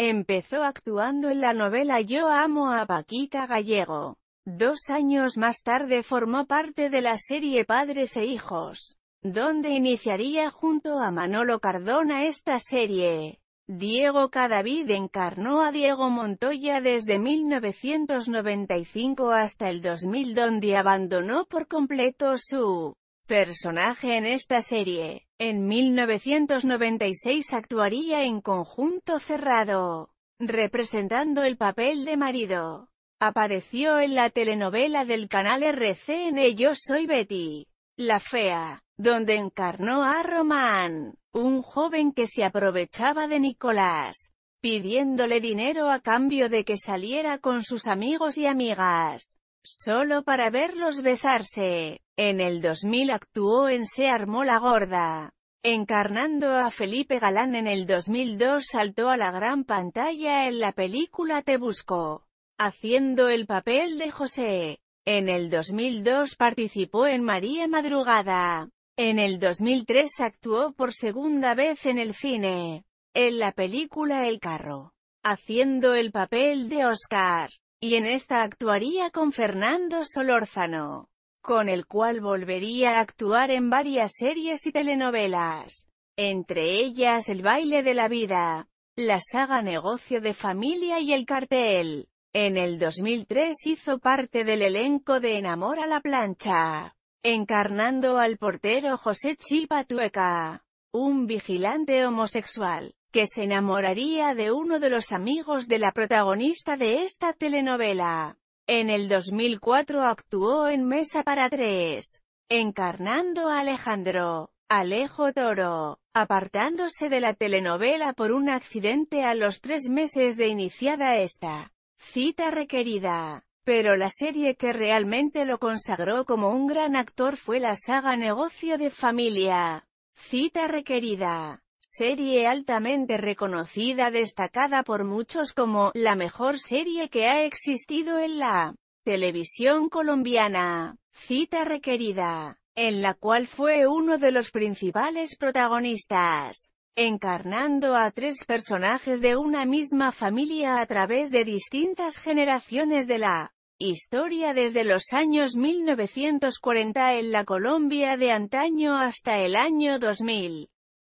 Empezó actuando en la novela Yo amo a Paquita Gallego. Dos años más tarde formó parte de la serie Padres e Hijos, donde iniciaría junto a Manolo Cardona esta serie. Diego Cadavid encarnó a Diego Montoya desde 1995 hasta el 2000 donde abandonó por completo su personaje en esta serie. En 1996 actuaría en Conjunto Cerrado, representando el papel de marido. Apareció en la telenovela del canal RCN Yo Soy Betty, la fea, donde encarnó a Román, un joven que se aprovechaba de Nicolás, pidiéndole dinero a cambio de que saliera con sus amigos y amigas, solo para verlos besarse. En el 2000 actuó en Se armó la gorda. Encarnando a Felipe Galán en el 2002 saltó a la gran pantalla en la película Te Busco, haciendo el papel de José. En el 2002 participó en María Madrugada. En el 2003 actuó por segunda vez en el cine, en la película El Carro, haciendo el papel de Oscar, y en esta actuaría con Fernando Solórzano con el cual volvería a actuar en varias series y telenovelas, entre ellas El baile de la vida, la saga Negocio de familia y El cartel. En el 2003 hizo parte del elenco de Enamora la plancha, encarnando al portero José Tueca, un vigilante homosexual, que se enamoraría de uno de los amigos de la protagonista de esta telenovela. En el 2004 actuó en Mesa para Tres, encarnando a Alejandro, Alejo Toro, apartándose de la telenovela por un accidente a los tres meses de iniciada esta cita requerida. Pero la serie que realmente lo consagró como un gran actor fue la saga Negocio de Familia, cita requerida. Serie altamente reconocida destacada por muchos como, la mejor serie que ha existido en la televisión colombiana. Cita requerida, en la cual fue uno de los principales protagonistas encarnando a tres personajes de una misma familia a través de distintas generaciones de la historia desde los años 1940 en la Colombia de antaño hasta el año 2000.